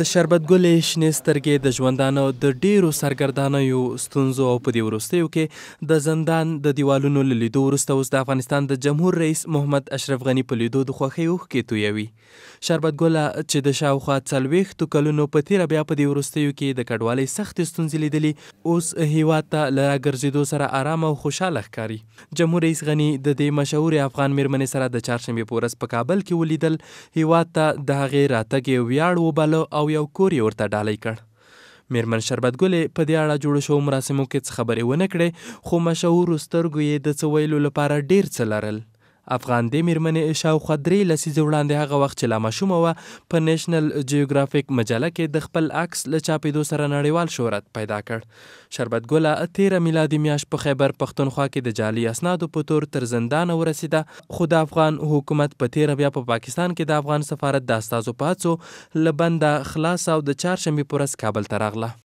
د شربتګلې شنې سترګې د ژوندانه د ډیرو سرګردانیو ستونزو او په دې وروستیو کې د زندان د دیوالونو له لیدو وروسته اوس د افغانستان د جمهور رئیس محمد اشرف غني په لیدو د خوښۍ اوښکې تویوي شربتګله چې د شاوخوا څلوېښتو کلونو په تېره بیا په دې وروستیو کې د کډوالۍ سختې ستونزې لیدلې اوس هیواد ته له راګرځېدو سره آرام او خوشحاله ښکاري جمهور رئیس غني د دې مشهورې افغان میرمنې سره د چهارشنبې په ورځ په کابل کې ولیدل هیواد ته د هغې راتګ یې ویاړ وباله او یو کور یې ورته ډالۍ کړ میرمن شربتګلې په دې اړه جوړو شوو مراسمو کې څه خبرې ونه کړې خو مشهورو سترګو یې د څه ویلو لپاره ډیر څه لرل افغان د میرمنې شاوخوا درې لسیزې وړاندې هغه وخت چې لا ماشومه وه په نېشنل جیوګرافیک مجله کې د خپل عکس له چاپېدو سره نړیوال شهرت پیدا کړ شربت ګله تیره میلادي میاشت په خیبر پښتونخوا کې د جعلي اسنادو په تور تر زندانه ورسېده خو د افغان حکومت په تیره بیا په پا پاکستان کې د افغان سفارت د استازو پاتسو لبنده خلاص او د چهارشنبې پورس کابل ته راغله